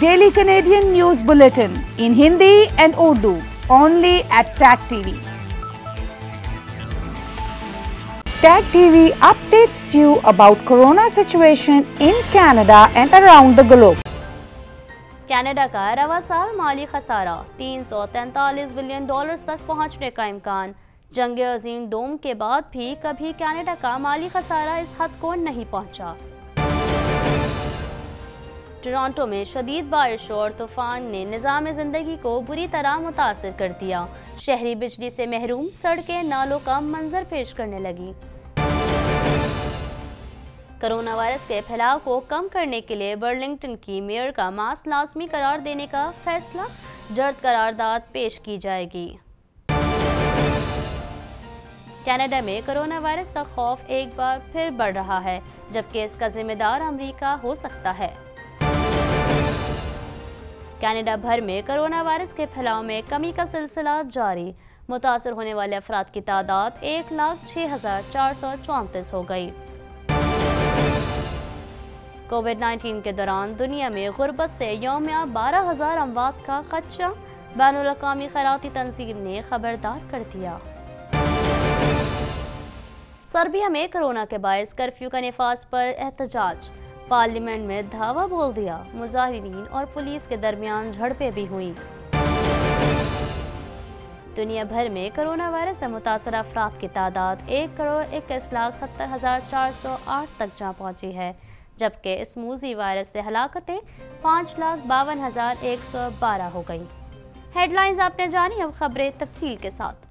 Daily Canadian news bulletin in Hindi and Urdu only at Tag TV Tag TV updates you about corona situation in Canada and around the globe Canada का रवा साल माली खसारा तीन सौ तैंतालीस billion dollar तक पहुंचने का इम्कान जंग अजीम दोम के बाद भी कभी कनाडा का माली खसारा इस हद को नहीं पहुंचा टोरंटो में शदीद बारिश और तूफान ने निज़ाम ज़िंदगी को बुरी तरह मुतासर कर दिया शहरी बिजली से महरूम सड़कें नालों का मंजर पेश करने लगी कोरोना वायरस के फैलाव को कम करने के लिए बर्लिंगटन की मेयर का मास्क लाजमी करार देने का फैसला जर्ज करारदाद पेश की जाएगी कनाडा में कोरोना वायरस का खौफ एक बार फिर बढ़ रहा है जबकि इसका जिम्मेदार अमेरिका हो सकता है कनाडा भर में कोरोना वायरस के फैलाव में कमी का सिलसिला जारी मुतासर होने वाले अफराद की तादाद एक लाख छः हज़ार चार सौ चौंतीस हो गई कोविड 19 के दौरान दुनिया में गुर्बत से योमिया बारह हज़ार अमवात का खदशा बैन अवी खैराती तंजीम ने खबरदार कर दिया सर्बिया में कोरोना के बायस कर्फ्यू का नफाज पर एहतजाज पार्लियामेंट में धावा बोल दिया मुजाहरीन और पुलिस के दरमियान झड़पें भी हुई दुनिया भर में कोरोना वायरस से मुतासर अफराद की तादाद एक करोड़ इक्कीस लाख सत्तर हज़ार चार सौ आठ तक जा पहुँची है जबकि इस मूजी वायरस से हलाकतें पाँच लाख बावन हज़ार एक सौ बारह हो गई हेडलाइंस आपने जानी अब खबरें तफसील के साथ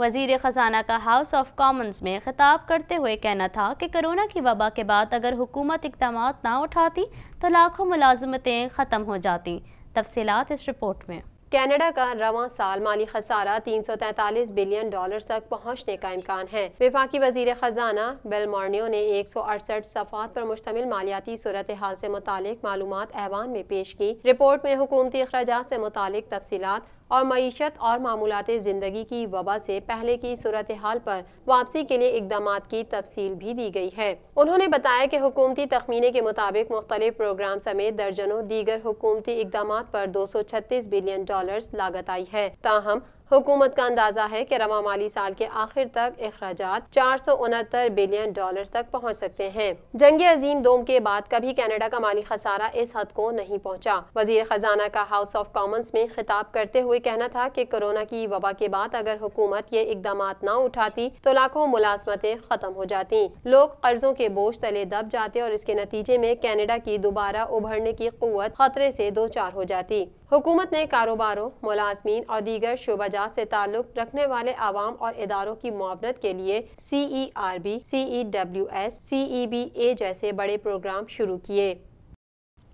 वजीर ख़जाना का हाउस ऑफ कॉमन्स में खिताब करते हुए कहना था कि कोरोना की वबा के बाद अगर हुकूमत इकदाम ना उठाती तो लाखों मुलाजमतें ख़त्म हो जाती तफसीत इस रिपोर्ट में कनाडा का रवा साल माली खसारा तीन सौ तैतालीस बिलियन डॉलर तक पहुँचने का इम्कान है विफाकी वजीर खजाना बेल मॉर्नियो ने एक सौ अड़सठ सफात पर मुश्तमिल मालियाती सूरत हाल से मुतल मालूम एवान में पेश की रिपोर्ट में हुकूमती अखराज से मुतल तफसीत और मीशत और मामूलत ज़िंदगी की वबा से पहले की सूरत हाल पर वापसी के लिए इकदाम की तफसील भी दी गई है उन्होंने बताया कि हुकूमती तखमीने के मुताबिक मुख्तलिफ प्रोग्राम समेत दर्जनों दीगर हुकूमती इकदाम पर दो सौ छत्तीस बिलियन डॉलर लागत आई है ताहम हुकूमत का अंदाजा है कि रवा माली साल के आखिर तक अखराज चार सौ उनहत्तर बिलियन डॉलर तक पहुँच सकते हैं जंग अजीम दोम के बाद कभी कैनेडा का माली खसारा इस हद को नहीं पहुँचा वजीर खजाना का हाउस ऑफ कॉमन्स में खिताब करते हुए कहना था की कोरोना की वबा के बाद अगर हुकूमत ये इकदाम न उठाती तो लाखों मुलाजमतें खत्म हो जाती लोग कर्जों के बोझ तले दब जाते और इसके नतीजे में कैनेडा की दोबारा उभरने की कुत खतरे ऐसी दो चार हो जाती हुकूमत ने कारोबारों मुलाजमीन और दीगर शोबाजात से ताल्लुक रखने वाले आवाम और इदारों की मुआवनत के लिए C E R B C E W S C E B A जैसे बड़े प्रोग्राम शुरू किए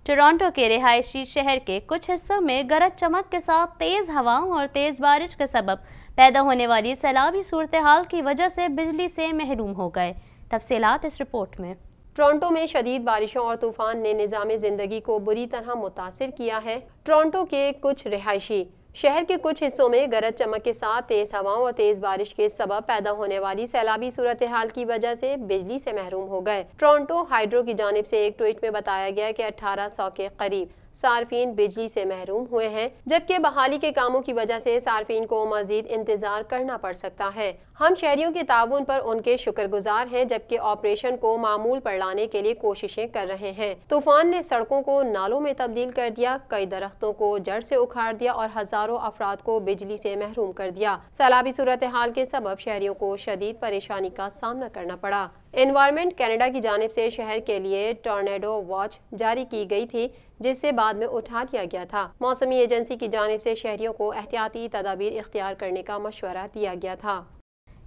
टोरंटो के रिहायशी शहर के कुछ हिस्सों में गरज चमक के साथ तेज़ हवाओं और तेज़ बारिश के सबब पैदा होने वाली सैलाबी सूरत हाल की वजह से बिजली से महरूम हो गए तफसीलात इस रिपोर्ट में टोरंटो में शदीद बारिशों और तूफान ने निज़ाम ज़िंदगी को बुरी तरह मुतासर किया है टोरंटो के कुछ रिहायशी शहर के कुछ हिस्सों में गरज चमक के साथ तेज़ हवाओं और तेज़ बारिश के सबब पैदा होने वाली सैलाबी सूरत हाल की वजह से बिजली से महरूम हो गए टोरंटो हाइड्रो की जानब से एक ट्वीट में बताया गया कि अठारह सौ के करीब सार्फिन बिजली से महरूम हुए हैं जबकि बहाली के कामों की वजह से सार्फिन को मजीद इंतजार करना पड़ सकता है हम शहरियों के ताउन पर उनके शुक्रगुजार हैं जबकि ऑपरेशन को मामूल पर लाने के लिए कोशिशें कर रहे हैं तूफान ने सड़कों को नालों में तब्दील कर दिया कई दरख्तों को जड़ से उखाड़ दिया और हजारों अफराद को बिजली से महरूम कर दिया सैलाबी सूरत हाल के सबब शहरियों को शदीद परेशानी का सामना करना पड़ा इन्वायरमेंट कनाडा की जानब से शहर के लिए टॉर्नेडो वॉच जारी की गई थी जिसे बाद में उठा लिया गया था मौसमी एजेंसी की जानब से शहरियों को एहतियाती तदाबीर इख्तियार करने का मशवरा दिया गया था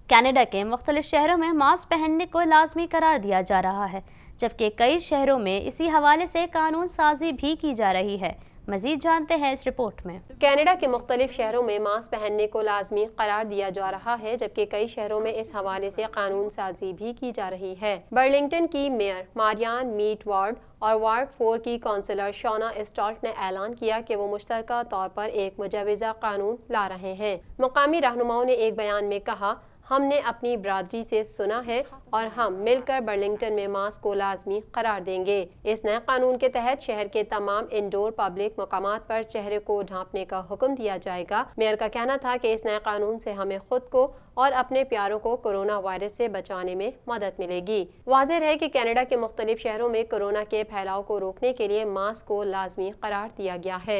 कैनेडा के मुख्तलिफ शहरों में मास्क पहनने को लाजमी करार दिया जा रहा है जबकि कई शहरों में इसी हवाले से कानून साजी भी की जा रही है मजीद जानते हैं इस रिपोर्ट में कैनेडा के मुख्तलिफ शहरों में मास्क पहनने को लाजमी करार दिया जा रहा है जबकि कई शहरों में इस हवाले से कानून साजी भी की जा रही है बर्लिंगटन की मेयर मारियान मीट वार्ड और वार्ड फोर की काउंसलर शोना स्टॉल्ट ने ऐलान किया कि वो मुश्तरक तौर पर एक मुजवजा कानून ला रहे हैं मकामी रहनुमाओं ने एक बयान में कहा हमने अपनी बरदरी से सुना है और हम मिलकर बर्लिंगटन में मास्क को लाजमी करार देंगे इस नए कानून के तहत शहर के तमाम इंडोर पब्लिक मकाम पर चेहरे को ढांपने का हुक्म दिया जाएगा मेयर का कहना था कि इस नए कानून से हमें खुद को और अपने प्यारों को कोरोना वायरस से बचाने में मदद मिलेगी वाजह है कि कनाडा के मुख्तलिफ शहरों में कोरोना के फैलाव को रोकने के लिए मास्क को लाजमी करार दिया गया है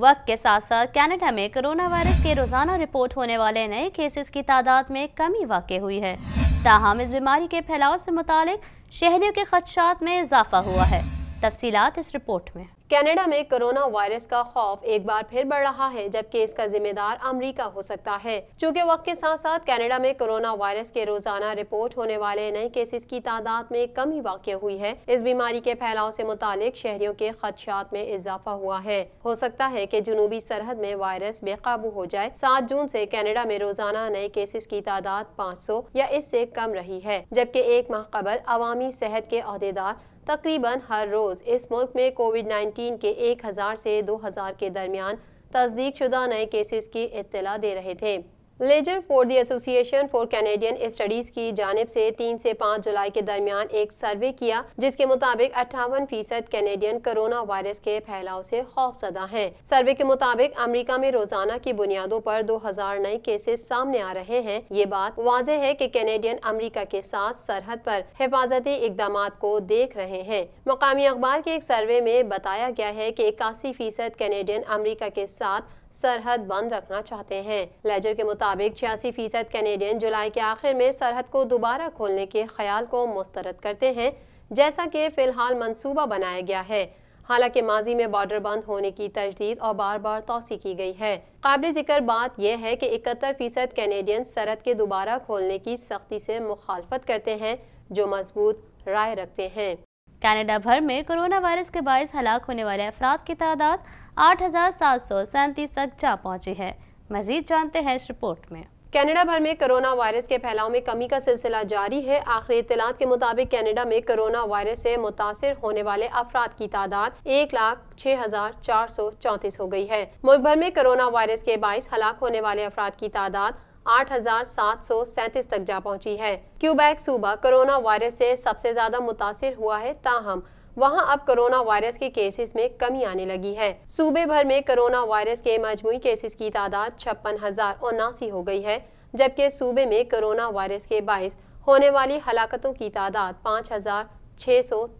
वक्त के साथ साथ कनाडा में कोरोना वायरस के रोज़ाना रिपोर्ट होने वाले नए केसेस की तादाद में कमी वाक़ हुई है ताहम इस बीमारी के फैलाव से मुतक शहरियों के खदशात में इजाफा हुआ है तफसीत इस रिपोर्ट में कनाडा में कोरोना वायरस का खौफ एक बार फिर बढ़ रहा है जबकि इसका जिम्मेदार अमेरिका हो सकता है चूँकि वक्त के साथ साथ कनाडा में कोरोना वायरस के रोजाना रिपोर्ट होने वाले नए केसेस की तादाद में कमी वाक़ हुई है इस बीमारी के फैलाव से मुतालिक शहरियों के खदशात में इजाफा हुआ है हो सकता है की जुनूबी सरहद में वायरस बेकाबू हो जाए सात जून ऐसी कैनेडा में रोजाना नए केसेस की तादाद पाँच सौ या इससे कम रही है जबकि एक माह कबल अवामी सेहत के अहदेदार तकरीबन हर रोज़ इस मुल्क में कोविड 19 के 1000 से 2000 के दरमियान तस्दीक शुदा नए केसेस की इतला दे रहे थे Leger for the Association for Canadian Studies की जानब से तीन से पाँच जुलाई के दरमियान एक सर्वे किया जिसके मुताबिक अट्ठावन फीसद कैनेडियन कोरोना वायरस के फैलाव से खौफजदा हैं। सर्वे के मुताबिक अमेरिका में रोजाना की बुनियादों पर 2000 नए केसेस सामने आ रहे हैं ये बात वाजह है कि कैनेडियन अमेरिका के साथ सरहद पर हिफाजती इकदाम को देख रहे हैं मकामी अखबार के एक सर्वे में बताया गया है की इक्यासी फीसद कैनेडियन अमरीका के साथ सरहद बंद रखना चाहते हैं लेजर के मुताबिक छियासी फीसद कैनेडियन जुलाई के आखिर में सरहद को दोबारा खोलने के ख्याल को मुस्तरद करते हैं जैसा कि फिलहाल मंसूबा बनाया गया है हालांकि माजी में बॉर्डर बंद होने की तजदीद और बार बार तोसी की गई है काबिल जिक्र बात यह है कि इकहत्तर फीसद कैनेडियन सरहद के दोबारा खोलने की सख्ती से मुखालफत करते हैं जो मजबूत राय रखते हैं कनाडा भर में कोरोना वायरस के बायस हलाक होने वाले अफराद की तादाद आठ तक जा पहुंची है मजीद जानते हैं इस रिपोर्ट में कनाडा भर में कोरोना वायरस के फैलाव में कमी का सिलसिला जारी है आखिरी इतलात के मुताबिक कनाडा में कोरोना वायरस से मुतासर होने वाले अफराद की तादाद एक लाख छह हजार चार सौ चौंतीस हो गई है मुल्क भर में कोरोना वायरस के बाईस हलाक होने वाले अफराद की तादाद आठ हजार सात सौ सैंतीस तक जा पहुंची है क्यूबैक सूबा कोरोना वायरस से सबसे ज्यादा मुतासर हुआ है ताहम वहां अब कोरोना वायरस के केसेस में कमी आने लगी है सूबे भर में कोरोना वायरस के मजमू केसेस की तादाद छप्पन हजार उनासी हो गई है जबकि सूबे में कोरोना वायरस के बायस होने वाली हलाकतों की तादाद पाँच हजार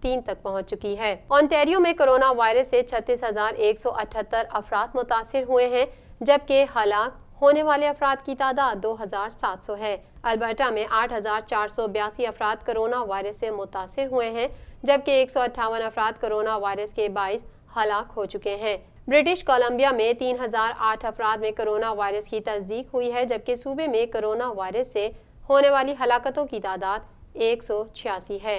तीन तक पहुंच चुकी है ऑन्टेरियो में कोरोना वायरस से अठहत्तर अफराद मुतासर हुए हैं जबकि हलाक होने वाले अफराद की तादाद दो हजार सात सौ है अल्बर्टा में आठ हजार चार सौ बयासी अफराद कोरोना वायरस से मुतासर हुए हैं जबकि एक अफराद कोरोना वायरस के बाईस हलाक हो चुके हैं ब्रिटिश कोलंबिया में तीन हजार आठ अफराद में कोरोना वायरस की तस्दीक हुई है जबकि सूबे में कोरोना वायरस से होने वाली हलाकतों की तादाद एक सौ छियासी है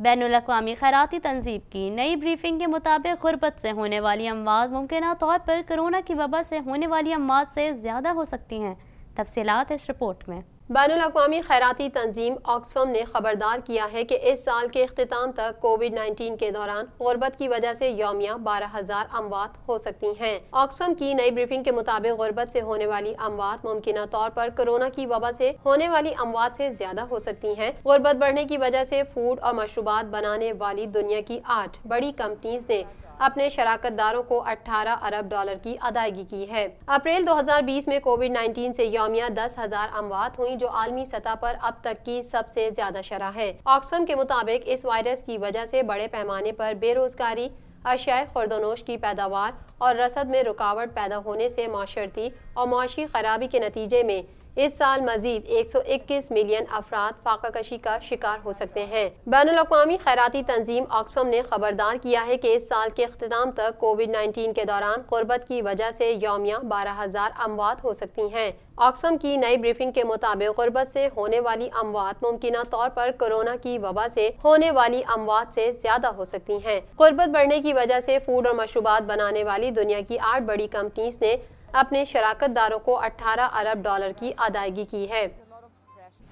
बैन अवी खैराती तंजीब की नई ब्रीफिंग के मुताबिक गुरबत से होने वाली अमवात मुमकिन तौर पर कोरोना की वबा से होने वाली अमवात से ज़्यादा हो सकती हैं तफसीत इस रिपोर्ट में बैन अवी खैराती तंजीम ऑक्सफर्म ने खबरदार किया है कि इस साल के अख्ताम तक कोविड नाइन्टीन के दौरान गुर्बत की वजह से योमिया बारह हजार अमवात हो सकती हैं ऑक्सफर्म की नई ब्रीफिंग के मुताबिक गुर्बत से होने वाली अमवात मुमकिन तौर पर कोरोना की वबा से होने वाली अमवात से ज्यादा हो सकती हैं गुर्बत बढ़ने की वजह से फूड और मशरूबात बनाने वाली दुनिया की आठ बड़ी कंपनीज ने अपने शराकत दारों को 18 अरब डॉलर की अदायगी की है अप्रैल 2020 में कोविड 19 से योमिया दस हजार अमवात हुई जो आलमी सतह पर अब तक की सबसे ज्यादा शरह है ऑक्सफर्म के मुताबिक इस वायरस की वजह से बड़े पैमाने पर बेरोजगारी अशाय खुर्दनोश की पैदावार और रसद में रुकावट पैदा होने से माशर्ती और मुशी खराबी के नतीजे में इस साल मजीद 121 मिलियन अफराद कशी का शिकार हो सकते हैं बैन अवी खैराती तंजीम ऑक्सफम ने खबरदार किया है कि इस साल के अख्ताम तक कोविड नाइन्टीन के दौरान गुर्बत की वजह से योमिया बारह हजार अमवात हो सकती हैं ऑक्सफम की नई ब्रीफिंग के मुताबिक गुर्बत से होने वाली अमवात मुमकिन तौर पर कोरोना की वबा से होने वाली अमवात से ज्यादा हो सकती हैं गुर्बत बढ़ने की वजह से फूड और मशरूबात बनाने वाली दुनिया की आठ बड़ी कंपनीज ने अपने शराकत दारों को 18 अरब डॉलर की अदायगी की है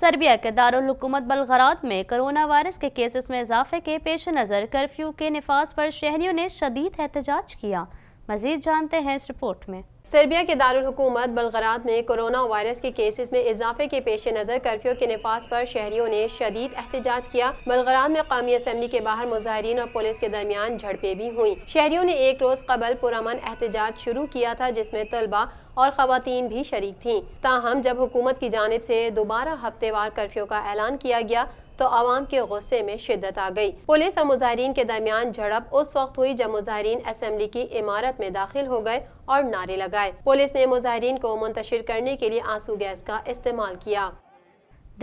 सर्बिया के दारकूमत बलगरात में कोरोना वायरस के केसेस में इजाफे के पेश नज़र कर्फ्यू के नफाज पर शहरियों ने शदीद एहतजाज किया मजीद जानते हैं इस रिपोर्ट में सर्बिया के दारकूमत बलगरात में कोरोना वायरस के केसेस में इजाफे के पेश नज़र कर्फ्यू के नफाज पर शहरियों ने शदीद एहतजाज किया बलगरात में कौमी असम्बली के बाहर मुजाहरीन और पुलिस के दरमियान झड़पें भी हुई शहरियों ने एक रोज़ कबल पुरमन एहतजाज शुरू किया था जिसमें तलबा और खातन भी शरीक थी ताहम जब हुकूमत की जानब से दोबारा हफ्तेवार कर्फ्यू का ऐलान किया गया तो आवाम के गुस्से में शिदत आ गई पुलिस और मुजाहरीन के दरमियान झड़प उस वक्त हुई जब मुजाहरीन असम्बली की इमारत में दाखिल हो गए और नारे लगाए पुलिस ने मुजाहरीन को मुंतशिर करने के लिए आंसू गैस का इस्तेमाल किया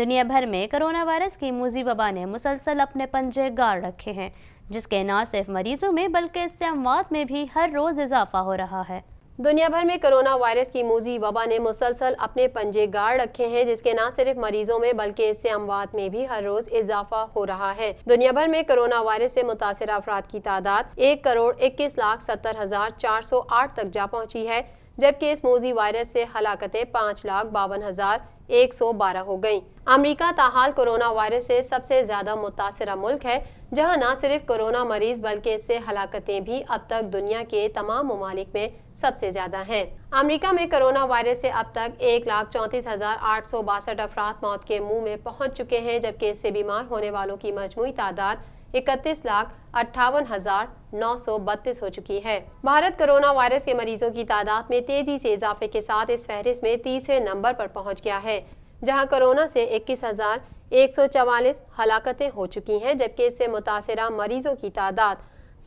दुनिया भर में कोरोना वायरस की मूजी वबा ने मुसलसल अपने पंजे गाड़ रखे हैं जिसके न सिर्फ मरीजों में बल्कि इससे अमवात में भी हर रोज़ इजाफा हो रहा है दुनिया भर में कोरोना वायरस की मोजी वबा ने मुसलसल अपने पंजे गाड़ रखे हैं जिसके न सिर्फ मरीजों में बल्कि इससे अमवात में भी हर रोज इजाफा हो रहा है दुनिया भर में कोरोना वायरस से मुतासर अफराद की तादाद एक करोड़ इक्कीस लाख सत्तर हजार चार सौ आठ तक जा पहुंची है जबकि इस मोजी वायरस से हलाकतें पाँच लाख बावन हजार एक सौ बारह हो गयी अमरीका ताहाल कोरोना वायरस से सबसे ज्यादा मुतासरा मुल्क है जहां न सिर्फ कोरोना मरीज बल्कि इससे हलाकतें भी अब तक दुनिया के तमाम ममालिक में सबसे ज्यादा हैं। अमेरिका में कोरोना वायरस से अब तक एक लाख चौंतीस हजार आठ सौ बासठ अफराद मौत के मुंह में पहुंच चुके हैं जबकि इससे बीमार होने वालों की मजमू तादाद इकतीस लाख अट्ठावन हजार नौ सौ बत्तीस हो चुकी है भारत कोरोना वायरस के मरीजों की तादाद में तेजी से इजाफे के साथ इस फहरिस्त में तीसरे नंबर पर पहुंच गया है जहां कोरोना से इक्कीस हजार एक हलाकतें हो चुकी हैं जबकि इससे मुतासर मरीजों की तादाद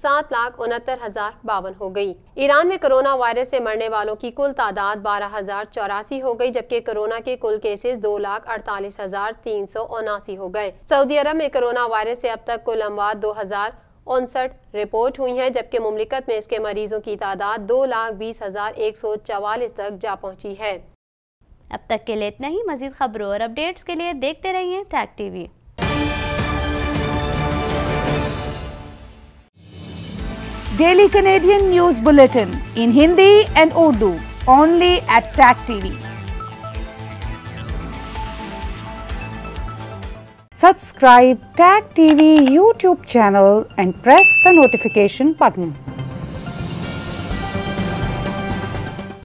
सात लाख उनहत्तर हजार बावन हो गई ईरान में कोरोना वायरस से मरने वालों की कुल तादाद बारह हजार चौरासी हो गई जबकि कोरोना के कुल केसेस दो लाख अड़तालीस हजार तीन सौ उनासी हो गए सऊदी अरब में कोरोना वायरस से अब तक कुल अमवात दो हजार उनसठ रिपोर्ट हुई है जबकि मुमलिकत में इसके मरीजों की तादाद दो लाख बीस हजार एक सौ चवालीस तक जा पहुंची है अब तक के लिए इतना ही मजीद खबरों और अपडेट्स के लिए देखते रहिए Tag TV daily Canadian news bulletin in Hindi and Urdu only at Tag TV Subscribe Tag TV YouTube channel and press the notification button.